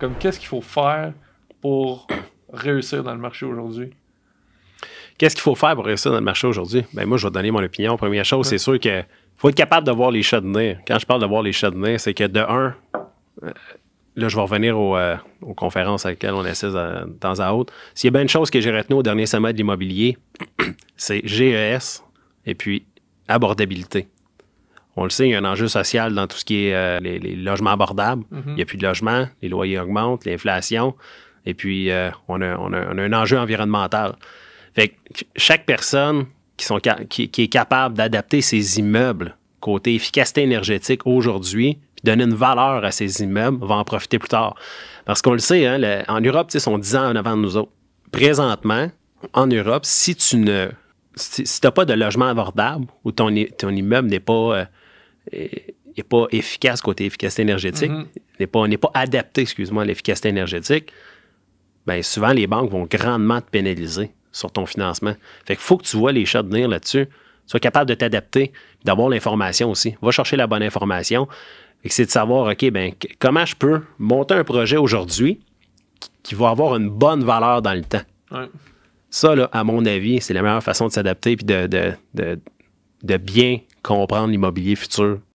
Comme qu'est-ce qu'il faut faire pour réussir dans le marché aujourd'hui? Qu'est-ce qu'il faut faire pour réussir dans le marché aujourd'hui? Ben moi, je vais donner mon opinion. Première chose, c'est sûr que faut être capable de voir les chats de nez. Quand je parle de voir les chats de nez, c'est que de un, euh, là, je vais revenir euh, aux, conférences à laquelle on assiste euh, de temps à autre. S'il y a bien une chose que j'ai retenue au dernier sommet de l'immobilier, c'est GES et puis abordabilité on le sait, il y a un enjeu social dans tout ce qui est euh, les, logements abordables. Mhm. Il n'y a plus de logements, les loyers augmentent, l'inflation, et puis euh, on, a, un enjeu environnemental. Fait que chaque personne qui, est capable d'adapter ses immeubles côté efficacité énergétique aujourd'hui, puis donner une valeur à ses immeubles, va en profiter plus tard. Parce qu'on le sait, hein, en Europe, ils sont 10 ans en avant de nous autres. Présentement, en Europe, si tu ne si, pas de logement abordable ou ton, immeuble n'est pas... Euh, n'est pas efficace côté efficacité énergétique, mm-hmm. pas, on n'est pas adapté, excuse-moi, à l'efficacité énergétique, bien souvent les banques vont grandement te pénaliser sur ton financement. Fait qu'il faut que tu vois les chats venir là-dessus, sois capable de t'adapter, d'avoir l'information aussi. Va chercher la bonne information. et C'est de savoir, OK, ben, comment je peux monter un projet aujourd'hui qui va avoir une bonne valeur dans le temps. Ça, à mon avis, c'est la meilleure façon de s'adapter et de, de bien comprendre l'immobilier futur